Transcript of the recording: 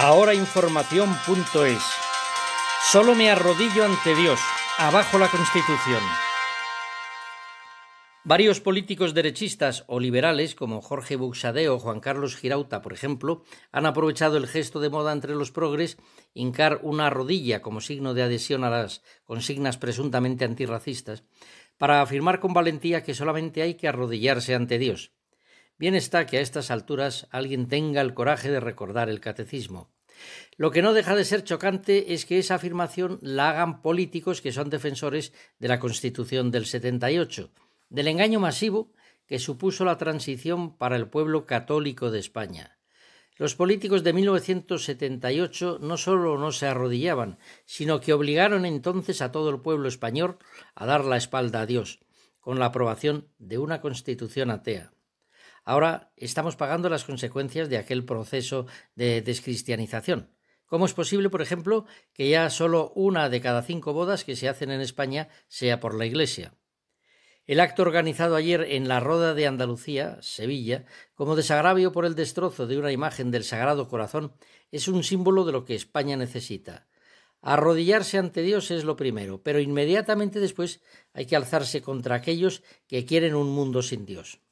Ahorainformación.es. Solo me arrodillo ante Dios. Abajo la Constitución. Varios políticos derechistas o liberales, como Jorge Buxadeo o Juan Carlos Girauta, por ejemplo, han aprovechado el gesto de moda entre los progres, hincar una rodilla como signo de adhesión a las consignas presuntamente antirracistas, para afirmar con valentía que solamente hay que arrodillarse ante Dios. Bien está que a estas alturas alguien tenga el coraje de recordar el catecismo. Lo que no deja de ser chocante es que esa afirmación la hagan políticos que son defensores de la Constitución del 78, del engaño masivo que supuso la transición para el pueblo católico de España. Los políticos de 1978 no solo no se arrodillaban, sino que obligaron entonces a todo el pueblo español a dar la espalda a Dios, con la aprobación de una constitución atea. Ahora estamos pagando las consecuencias de aquel proceso de descristianización. ¿Cómo es posible, por ejemplo, que ya solo una de cada cinco bodas que se hacen en España sea por la Iglesia? El acto organizado ayer en la Roda de Andalucía, Sevilla, como desagravio por el destrozo de una imagen del Sagrado Corazón, es un símbolo de lo que España necesita. Arrodillarse ante Dios es lo primero, pero inmediatamente después hay que alzarse contra aquellos que quieren un mundo sin Dios.